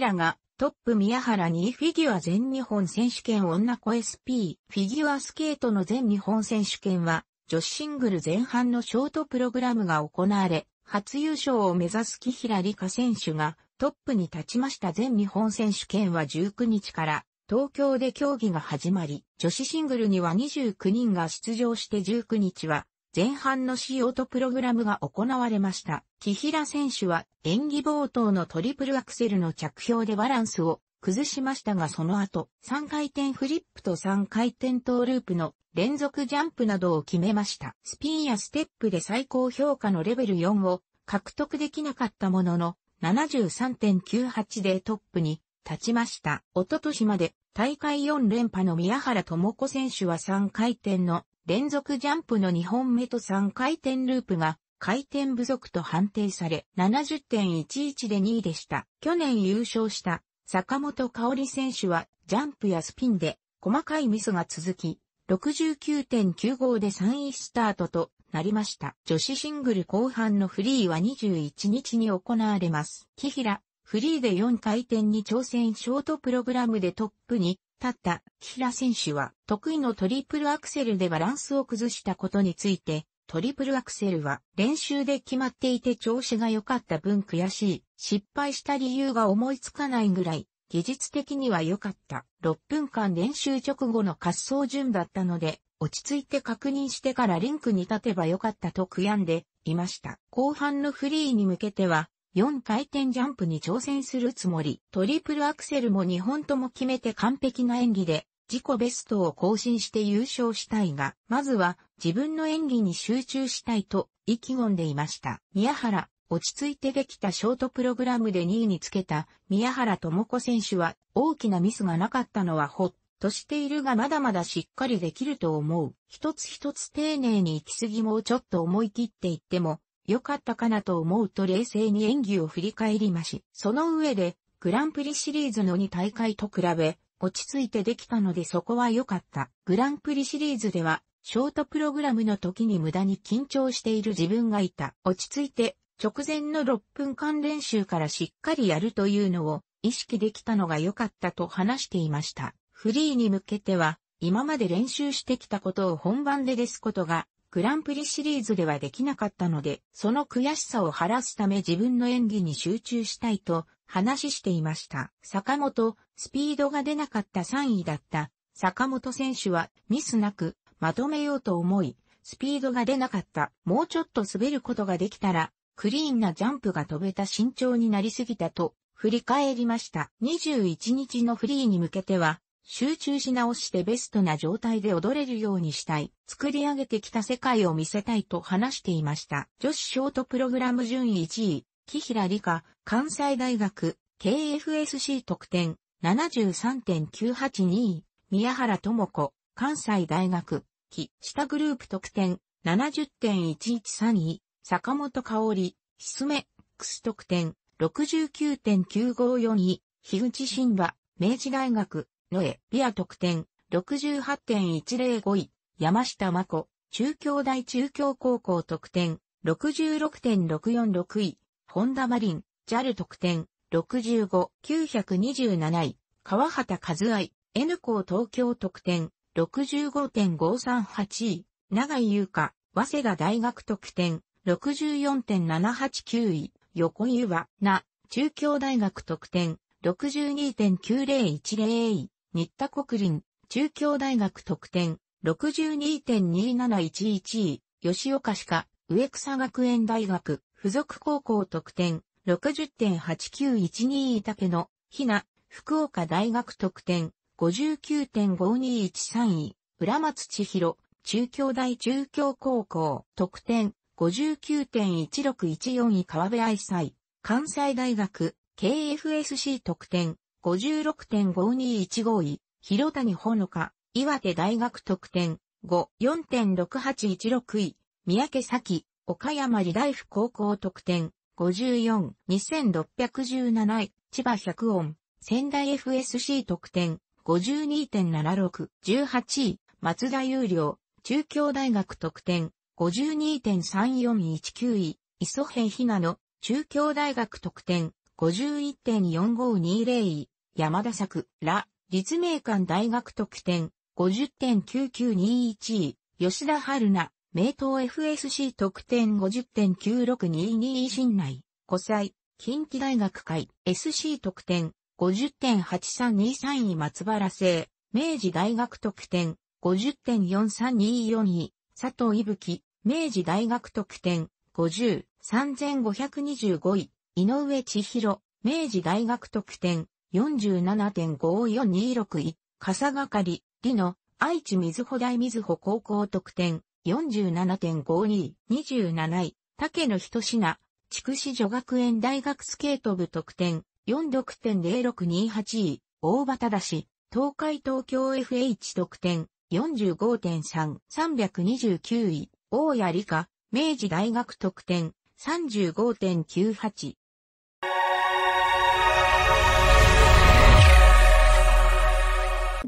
明がトップ宮原にフィギュア全日本選手権女子 SP フィギュアスケートの全日本選手権は女子シングル前半のショートプログラムが行われ初優勝を目指す木平理香選手がトップに立ちました全日本選手権は19日から東京で競技が始まり、女子シングルには29人が出場して19日は前半のシ様ートプログラムが行われました。木平選手は演技冒頭のトリプルアクセルの着氷でバランスを崩しましたがその後、3回転フリップと3回転トーループの連続ジャンプなどを決めました。スピンやステップで最高評価のレベル4を獲得できなかったものの、73.98でトップに立ちました。おととしまで大会4連覇の宮原智子選手は3回転の連続ジャンプの2本目と3回転ループが回転不足と判定され70.11で2位でした。去年優勝した坂本香織選手はジャンプやスピンで細かいミスが続き69.95で3位スタートとなりました。女子シングル後半のフリーは21日に行われます。木平、フリーで4回転に挑戦ショートプログラムでトップにたった、木平選手は得意のトリプルアクセルでバランスを崩したことについて、トリプルアクセルは練習で決まっていて調子が良かった分悔しい、失敗した理由が思いつかないぐらい、技術的には良かった。6分間練習直後の滑走順だったので、落ち着いて確認してからリンクに立てば良かったと悔やんでいました。後半のフリーに向けては、4回転ジャンプに挑戦するつもり。トリプルアクセルも2本とも決めて完璧な演技で、自己ベストを更新して優勝したいが、まずは自分の演技に集中したいと意気込んでいました。宮原、落ち着いてできたショートプログラムで2位につけた宮原智子選手は大きなミスがなかったのはほっとしているがまだまだしっかりできると思う。一つ一つ丁寧に行き過ぎもちょっと思い切っていっても良かったかなと思うと冷静に演技を振り返りまし、その上で、グランプリシリーズの2大会と比べ、落ち着いてできたのでそこは良かった。グランプリシリーズでは、ショートプログラムの時に無駄に緊張している自分がいた。落ち着いて、直前の6分間練習からしっかりやるというのを意識できたのが良かったと話していました。フリーに向けては、今まで練習してきたことを本番でですことがグランプリシリーズではできなかったので、その悔しさを晴らすため自分の演技に集中したいと話していました。坂本、スピードが出なかった3位だった坂本選手はミスなくまとめようと思い、スピードが出なかった。もうちょっと滑ることができたら、クリーンなジャンプが飛べた慎重になりすぎたと振り返りました。21日のフリーに向けては、集中し直してベストな状態で踊れるようにしたい、作り上げてきた世界を見せたいと話していました。女子ショートプログラム順位1位、木平理香、関西大学、KFSC 得点、73.982位、宮原智子、関西大学、木、下グループ得点、70.113位、坂本香織、ひすめ、ス得点、69.954位、樋口新馬、明治大学、のえ、ビア得点、68.105位、山下真子、中京大中京高校得点、66.646位、ホンダマリン、ジャル得点、65、927位、川畑和愛、N 校東京得点、65.538位、長井優香、早稲田大学得点、64.789位、横湯は、な、中京大学得点、62.9010位、新田国林、中京大学特典、62.2711位、吉岡歯科、植草学園大学、附属高校特典、60.8912位竹野、ひな、福岡大学特典、59.5213位、浦松千尋、中京大中京高校特典、59.1614位川辺愛妻、関西大学、KFSC 特典、56.5215位、広谷ほのか、岩手大学特典、5、4.6816位、三宅咲、岡山理大府高校特典、54、2617位、千葉百音、仙台 FSC 特典、52.76、18位、松田有良、中京大学特典、52.3419位、磯辺ひなの、中京大学特典、51.4520山田作、ら、立命館大学特典、50.9921吉田春菜、名刀 FSC 特典50.9622維新内、古祭、近畿大学会、SC 特典、50.8323位松原製、明治大学特典、50.4324位、佐藤伊吹、明治大学特典、50、3525位、井上千尋、明治大学特典、47.54261、笠がかり、理の、愛知水穂大水穂高校特典、47.52、27位、竹野人品、筑紫女学園大学スケート部特典、46.0628位、大場正し、東海東京 FH 特典、45.3329位、大谷理科、明治大学特典、35.98、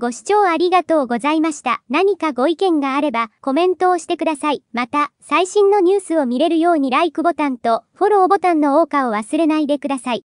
ご視聴ありがとうございました。何かご意見があればコメントをしてください。また、最新のニュースを見れるように LIKE ボタンとフォローボタンの多くを忘れないでください。